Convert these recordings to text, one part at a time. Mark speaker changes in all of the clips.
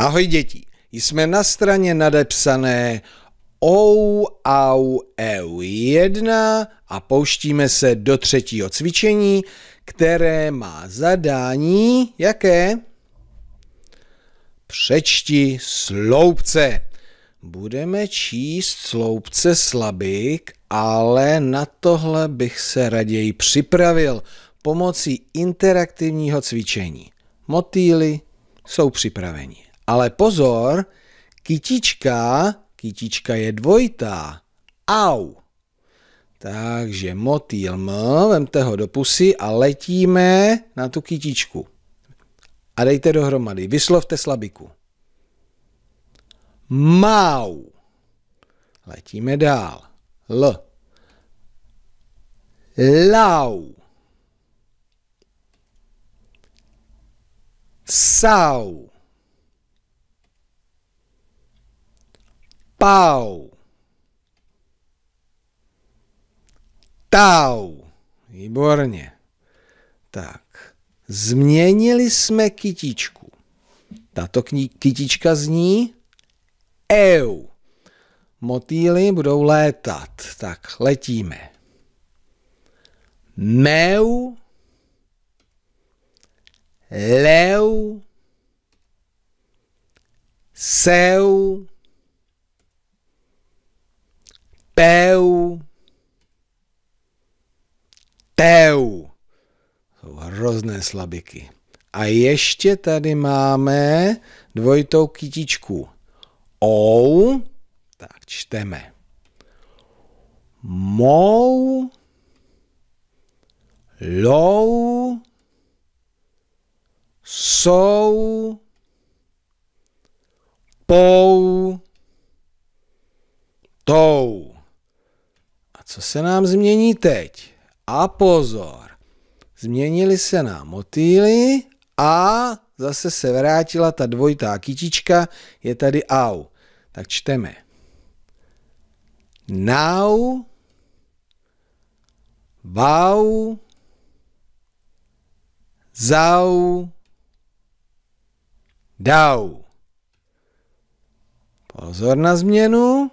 Speaker 1: Ahoj děti, jsme na straně nadepsané OU, AU, EU 1 a pouštíme se do třetího cvičení, které má zadání jaké? Přečti sloupce. Budeme číst sloupce slabik, ale na tohle bych se raději připravil pomocí interaktivního cvičení. Motýly jsou připraveni. Ale pozor, kytička, kytička je dvojitá. Au. Takže motýl M, vemte ho do pusy a letíme na tu kytičku. A dejte dohromady, vyslovte slabiku. Mau. Letíme dál. L. Lau. Sau. Pau. Tau. Výborně. Tak. Změnili jsme kytičku. Tato kytička zní EU. Motýly budou létat. Tak, letíme. Meu. Leu. Seu Teu. Teu. Jsou hrozné slabiky. A ještě tady máme dvojitou kytičku. Ou. Tak čteme. Mou. Lou. Sou. Pou. Tou co se nám změní teď? A pozor, změnili se nám motýly a zase se vrátila ta dvojitá kytička, je tady au. Tak čteme. Nau, vau, zau, dau. Pozor na změnu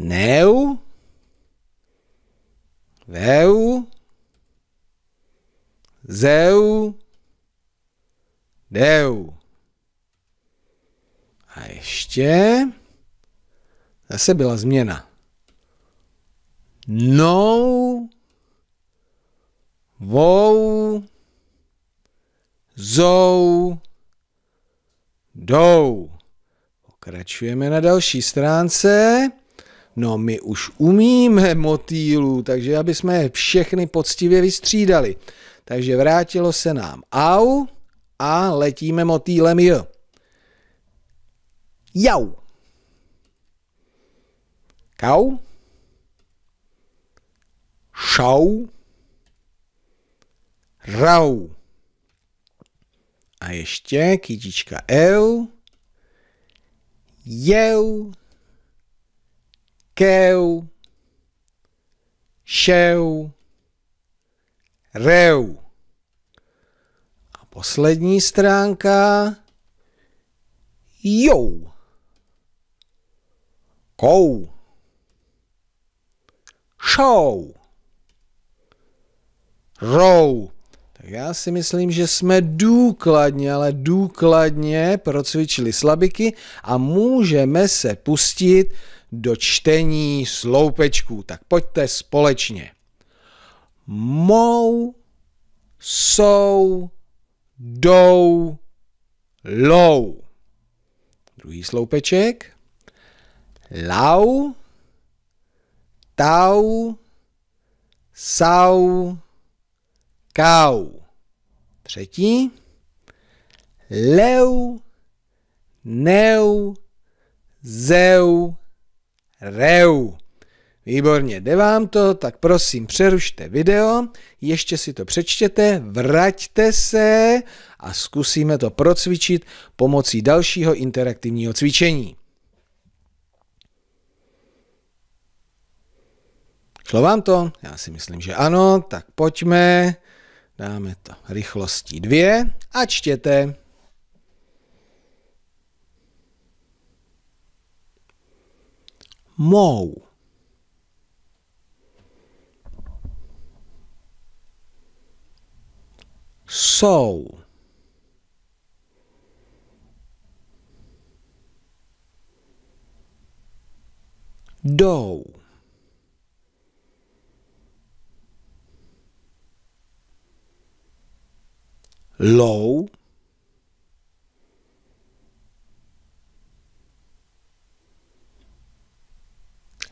Speaker 1: neu, veu, zeu, deu. A ještě zase byla změna. Nou, vou, zou, Dou. Pokračujeme na další stránce. No my už umíme motýlů, takže aby jsme je všechny poctivě vystřídali. Takže vrátilo se nám au a letíme motýlem j. Jau. Kau. Šau. Rau. A ještě kytička eu. Jeu keu, šeu, reu. A poslední stránka jou, kou, Show. rou. Tak já si myslím, že jsme důkladně, ale důkladně procvičili slabiky a můžeme se pustit do čtení sloupečků. Tak pojďte společně. Mou, sou, dou, lou. Druhý sloupeček. Lau, tau, sau, kau. Třetí. Leu, neu, zeu, Reu. Výborně, jde vám to, tak prosím přerušte video, ještě si to přečtěte, vraťte se a zkusíme to procvičit pomocí dalšího interaktivního cvičení. Šlo vám to? Já si myslím, že ano, tak pojďme, dáme to rychlostí dvě a čtěte. mou. Sou. Dou. Low. Low.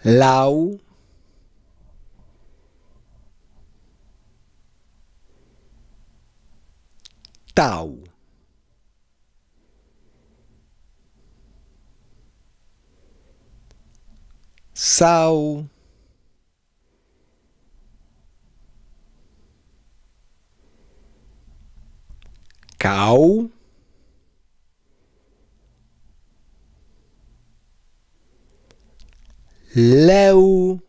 Speaker 1: lau tau sau cảo leu,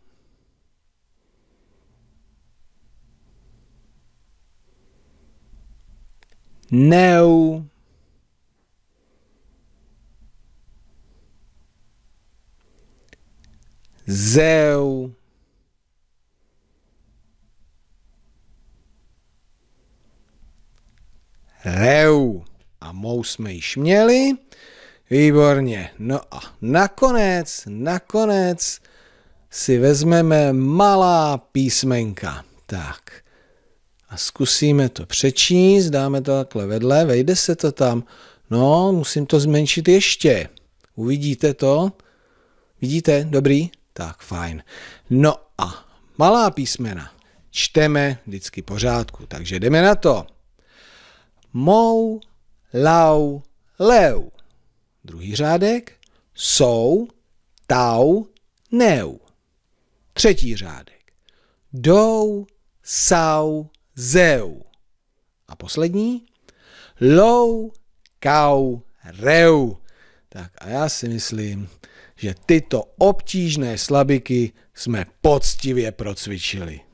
Speaker 1: neu, zeu, reu. A mou jsme již měli. Výborně. No a nakonec, nakonec si vezmeme malá písmenka. Tak. A zkusíme to přečíst, dáme to takhle vedle, vejde se to tam. No, musím to zmenšit ještě. Uvidíte to? Vidíte? Dobrý? Tak, fajn. No a malá písmena čteme vždycky pořádku. Takže jdeme na to. Mou, lau, leu. Druhý řádek. Sou, tau, neu. Třetí řádek. Dou, sau, zeu. A poslední. Lou, kau, reu. Tak a já si myslím, že tyto obtížné slabiky jsme poctivě procvičili.